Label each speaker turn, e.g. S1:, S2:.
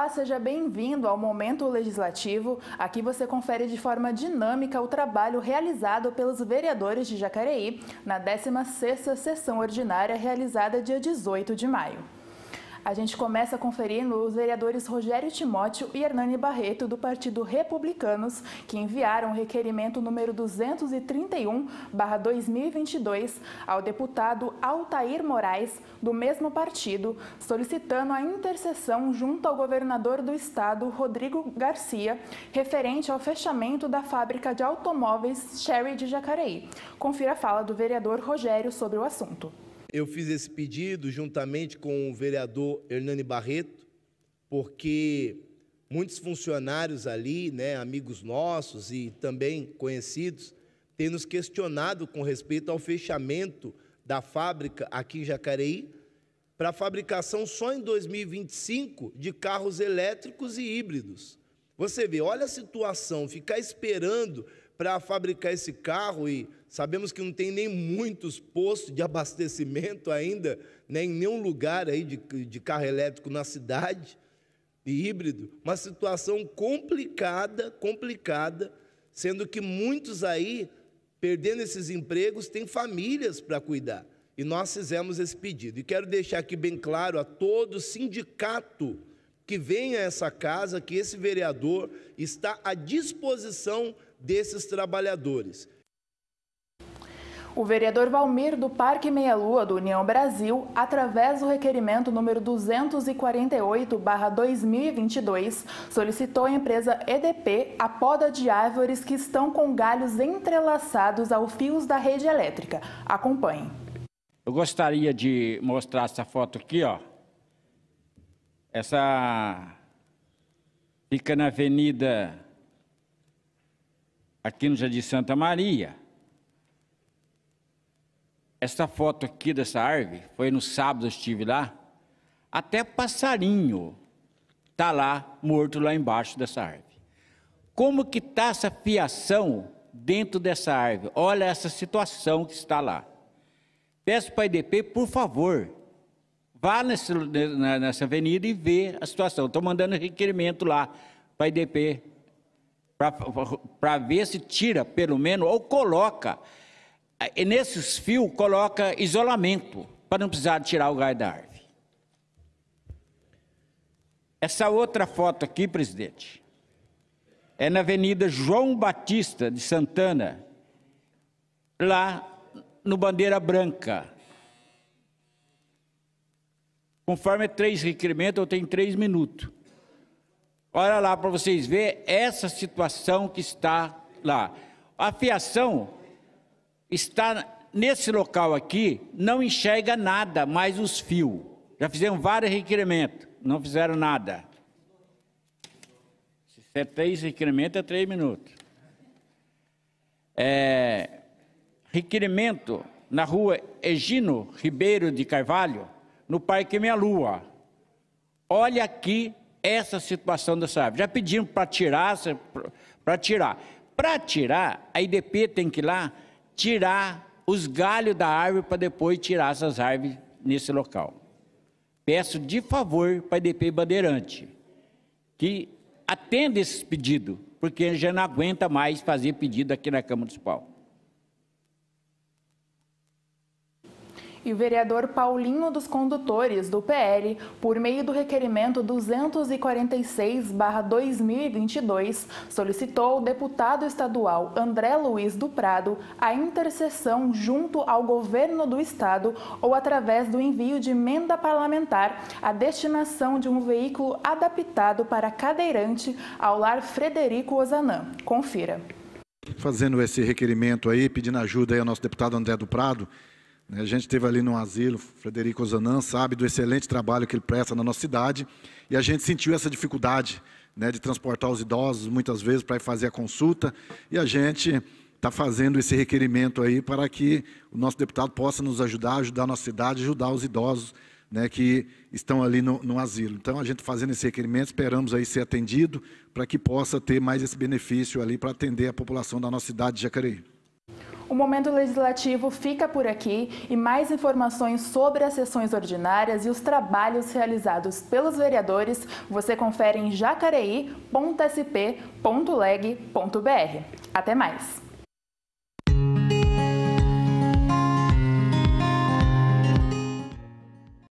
S1: Olá, seja bem-vindo ao Momento Legislativo. Aqui você confere de forma dinâmica o trabalho realizado pelos vereadores de Jacareí na 16ª sessão ordinária realizada dia 18 de maio. A gente começa conferindo os vereadores Rogério Timóteo e Hernani Barreto, do Partido Republicanos, que enviaram o requerimento número 231-2022 ao deputado Altair Moraes, do mesmo partido, solicitando a intercessão junto ao governador do estado, Rodrigo Garcia, referente ao fechamento da fábrica de automóveis Sherry de Jacareí. Confira a fala do vereador Rogério sobre o assunto.
S2: Eu fiz esse pedido juntamente com o vereador Hernani Barreto, porque muitos funcionários ali, né, amigos nossos e também conhecidos, têm nos questionado com respeito ao fechamento da fábrica aqui em Jacareí para fabricação só em 2025 de carros elétricos e híbridos. Você vê, olha a situação, ficar esperando para fabricar esse carro e sabemos que não tem nem muitos postos de abastecimento ainda, né, em nenhum lugar aí de, de carro elétrico na cidade e híbrido, uma situação complicada, complicada, sendo que muitos aí perdendo esses empregos têm famílias para cuidar. E nós fizemos esse pedido. E quero deixar aqui bem claro a todo sindicato que venha a essa casa que esse vereador está à disposição desses trabalhadores.
S1: O vereador Valmir do Parque Meia Lua do União Brasil, através do requerimento número 248/2022, solicitou à empresa EDP a poda de árvores que estão com galhos entrelaçados aos fios da rede elétrica. Acompanhe.
S3: Eu gostaria de mostrar essa foto aqui, ó. Essa fica na Avenida Aqui no Jardim Santa Maria. Essa foto aqui dessa árvore, foi no sábado eu estive lá, até passarinho está lá, morto lá embaixo dessa árvore. Como que está essa fiação dentro dessa árvore? Olha essa situação que está lá. Peço para a IDP, por favor, vá nessa, nessa avenida e vê a situação. Estou mandando requerimento lá para a IDP para ver se tira, pelo menos, ou coloca, nesses fios, coloca isolamento, para não precisar tirar o gás da árvore. Essa outra foto aqui, presidente, é na Avenida João Batista de Santana, lá no Bandeira Branca. Conforme é três requerimentos, eu tenho três minutos. Olha lá para vocês ver essa situação que está lá. A fiação está nesse local aqui, não enxerga nada, mais os fios. Já fizeram vários requerimentos, não fizeram nada. Se é três requerimentos, é três minutos. É, requerimento na rua Egino Ribeiro de Carvalho, no Parque Meia Lua. Olha aqui essa situação dessa árvore. Já pediram para tirar, para tirar. Para tirar, a IDP tem que ir lá tirar os galhos da árvore para depois tirar essas árvores nesse local. Peço de favor para a IDP Bandeirante que atenda esse pedido, porque a já não aguenta mais fazer pedido aqui na Câmara Municipal.
S1: E o vereador Paulinho dos Condutores, do PL, por meio do requerimento 246-2022, solicitou ao deputado estadual André Luiz do Prado a intercessão junto ao governo do estado ou através do envio de emenda parlamentar à destinação de um veículo adaptado para cadeirante ao lar Frederico Ozanam. Confira.
S4: Fazendo esse requerimento aí, pedindo ajuda aí ao nosso deputado André do Prado, né, a gente teve ali no asilo, Frederico Ozanan sabe do excelente trabalho que ele presta na nossa cidade, e a gente sentiu essa dificuldade né, de transportar os idosos, muitas vezes, para ir fazer a consulta, e a gente está fazendo esse requerimento aí para que o nosso deputado possa nos ajudar, ajudar a nossa cidade, ajudar os idosos né, que estão ali no, no, asilo. Então, a gente fazendo esse requerimento, esperamos aí ser atendido para que possa ter mais esse benefício ali para atender a população da nossa cidade de Jacareí.
S1: O momento legislativo fica por aqui e mais informações sobre as sessões ordinárias e os trabalhos realizados pelos vereadores você confere em jacareí.sp.leg.br. Até mais!